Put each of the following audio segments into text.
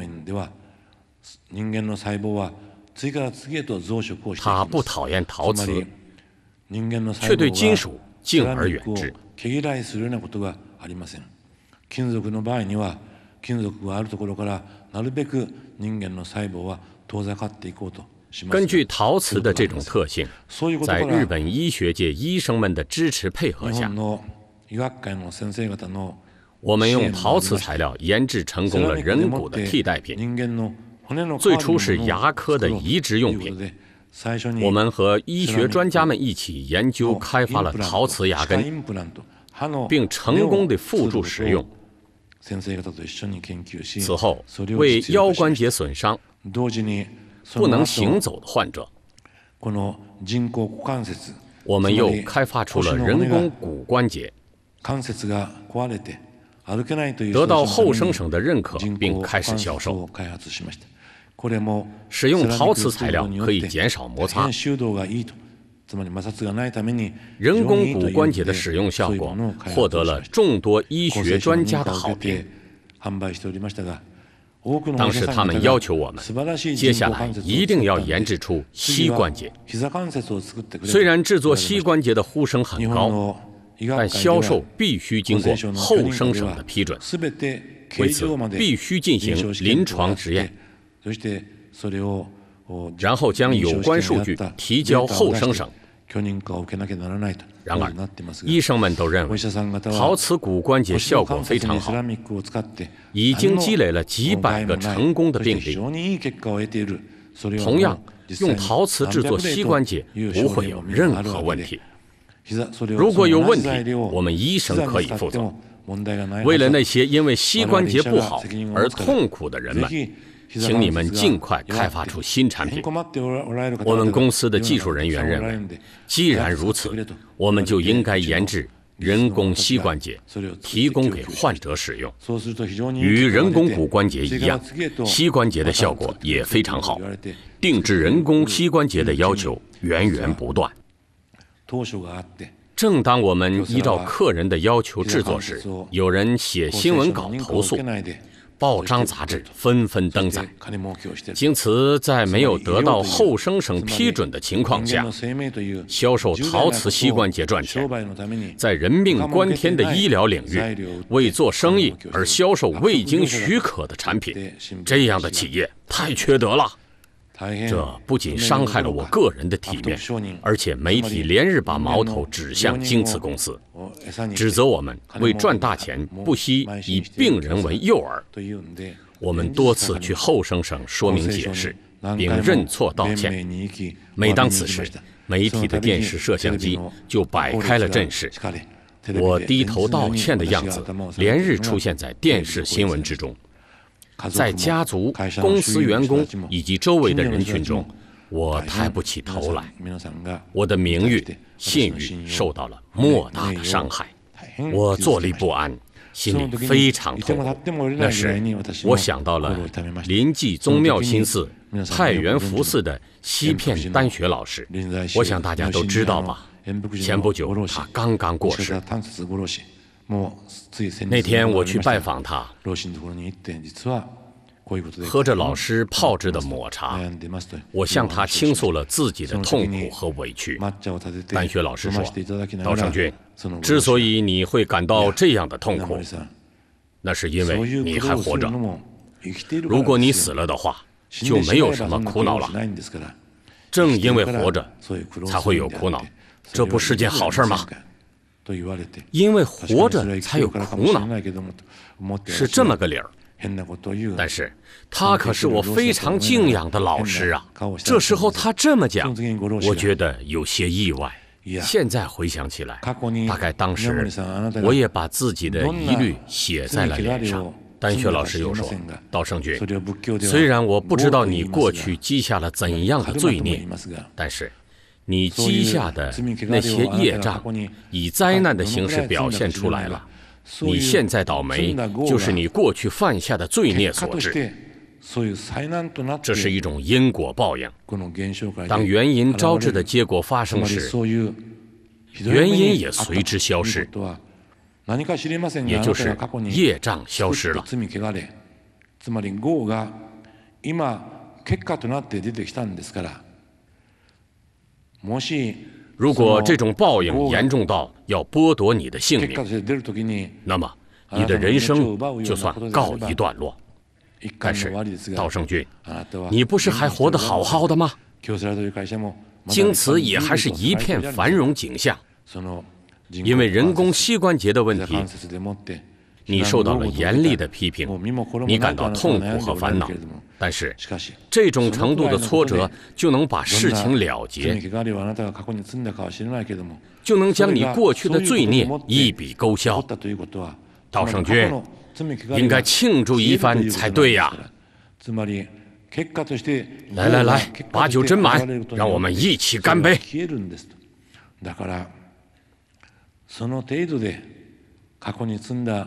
面では人間の細胞は次から次へと増殖をして他不讨厌陶瓷，人間の細胞对金属敬而遠之。毛嫌いするようなことがありません。金属の場合には金属があるところからなるべく人間の細胞は遠ざかっていこうと。根据陶瓷的这种特性，在日本医学界医生们的支持配合下，医学界の先生方の我们用陶瓷材料研制成功了人骨的替代品。最初是牙科的移植用品。我们和医学专家们一起研究开发了陶瓷牙根，并成功地辅助使用。此后，为腰关节损伤不能行走的患者，我们又开发出了人工骨关节。得到后生省的认可，并开始销售。使用陶瓷材料可以减少摩擦。人工骨关节的使用效果获得了众多医学专家的好评。当时他们要求我们，接下来一定要研制出膝关节。虽然制作膝关节的呼声很高。但销售必须经过后生省的批准，为此必须进行临床实验，然后将有关数据提交后生省。然而，医生们都认为，陶瓷骨关节效果非常好，已经积累了几百个成功的病例。同样，用陶瓷制作膝关节不会有任何问题。如果有问题，我们医生可以负责。为了那些因为膝关节不好而痛苦的人们，请你们尽快开发出新产品。我们公司的技术人员认为，既然如此，我们就应该研制人工膝关节，提供给患者使用。与人工骨关节一样，膝关节的效果也非常好。定制人工膝关节的要求源源不断。正当我们依照客人的要求制作时，有人写新闻稿投诉，报章杂志纷纷登载。京瓷在没有得到后生省批准的情况下，销售陶瓷膝关节赚钱，在人命关天的医疗领域，为做生意而销售未经许可的产品，这样的企业太缺德了。这不仅伤害了我个人的体面，而且媒体连日把矛头指向京瓷公司，指责我们为赚大钱不惜以病人为诱饵。我们多次去后生省说明解释，并认错道歉。每当此时，媒体的电视摄像机就摆开了阵势，我低头道歉的样子连日出现在电视新闻之中。在家族、公司员工以及周围的人群中，我抬不起头来。我的名誉、信誉受到了莫大的伤害。我坐立不安，心里非常痛苦。那时，我想到了临济宗妙心寺太原福寺的西片丹学老师。我想大家都知道吧？前不久他刚刚过世。那天我去拜访他，喝着老师泡制的抹茶，我向他倾诉了自己的痛苦和委屈。丹学老师说：“道胜君，之所以你会感到这样的痛苦，那是因为你还活着。如果你死了的话，就没有什么苦恼了。正因为活着，才会有苦恼，这不是件好事吗？”因为活着才有苦恼，是这么个理儿。但是他可是我非常敬仰的老师啊。这时候他这么讲，我觉得有些意外。现在回想起来，大概当时我也把自己的疑虑写在了脸上。丹雪老师又说：“道圣君，虽然我不知道你过去积下了怎样的罪孽，但是……”你积下的那些业障，以灾难的形式表现出来了。你现在倒霉，就是你过去犯下的罪孽所致。这是一种因果报应。当原因招致的结果发生时，原因也随之消失，也就是业障消失了。如果这种报应严重到要剥夺你的性命，那么你的人生就算告一段落。但是道圣君，你不是还活得好好的吗？京瓷也还是一片繁荣景象，因为人工膝关节的问题。你受到了严厉的批评，你感到痛苦和烦恼，但是这种程度的挫折就能把事情了结，就能将你过去的罪孽一笔勾销。道圣君，应该庆祝一番才对呀！来来来，把酒斟满，让我们一起干杯！来来来，把酒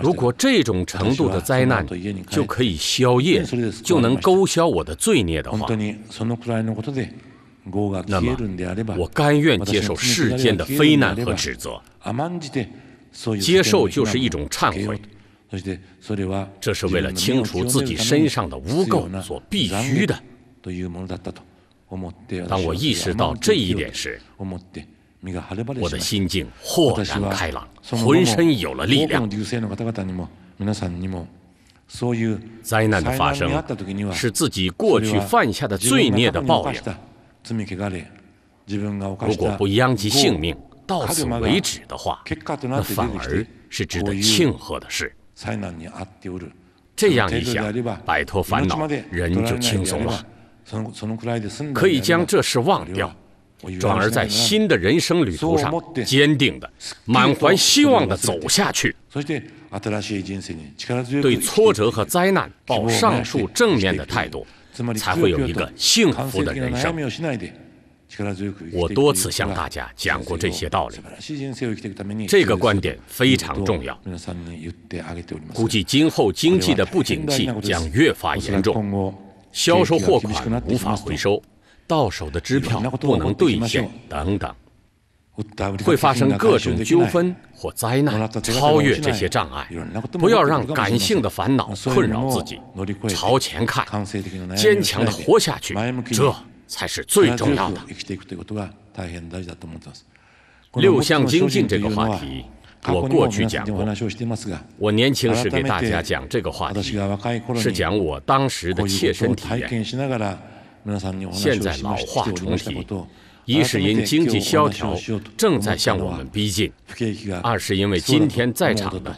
如果这种程度的灾难就可以消业，就能勾销我的罪孽的话，那么我甘愿接受世间的非难和指责。接受就是一种忏悔，这是为了清除自己身上的污垢所必须的。当我意识到这一点时，我的心境豁然开朗，浑身有了力量。灾难的发生是自己过去犯下的罪孽的报应。如果不殃及性命，到此为止的话，那反而是值得庆贺的事。这样一想，摆脱烦恼，人就轻松了，可以将这事忘掉。转而在新的人生旅途上，坚定的、满怀希望的走下去。对挫折和灾难，抱上述正面的态度，才会有一个幸福的人生。我多次向大家讲过这些道理，这个观点非常重要。估计今后经济的不景气将越发严重，销售货款无法回收。到手的支票不能兑现，等等，会发生各种纠纷或灾难，超越这些障碍，不要让感性的烦恼困扰自己，朝前看，坚强地活下去，这才是最重要的。六项精进这个话题，我过去讲，过，我年轻时给大家讲这个话题，是讲我当时的切身体验。现在老话重提，一是因经济萧条正在向我们逼近；二是因为今天在场的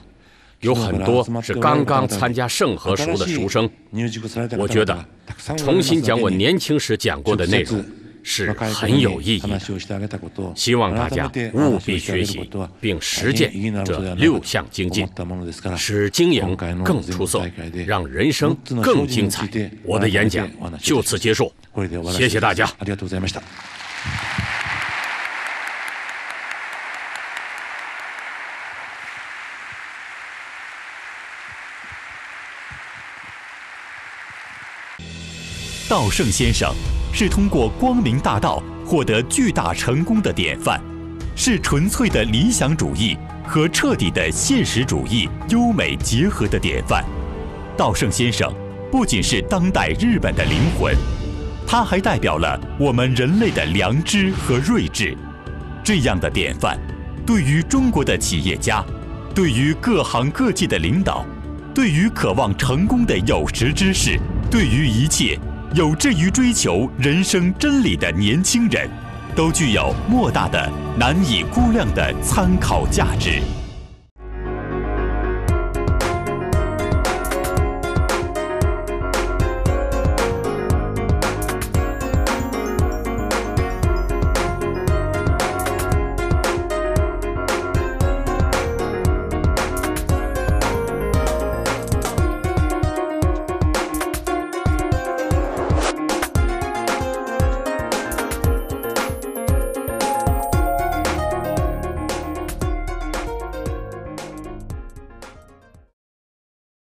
有很多是刚刚参加圣和塾的书生。我觉得重新讲我年轻时讲过的内容。是很有意义，希望大家务必学习并实践这六项精进，使经营更出色，让人生更精彩。我的演讲就此结束，谢谢大家。道盛先生。是通过光明大道获得巨大成功的典范，是纯粹的理想主义和彻底的现实主义优美结合的典范。稻盛先生不仅是当代日本的灵魂，他还代表了我们人类的良知和睿智。这样的典范，对于中国的企业家，对于各行各界的领导，对于渴望成功的有识之士，对于一切。有志于追求人生真理的年轻人，都具有莫大的、难以估量的参考价值。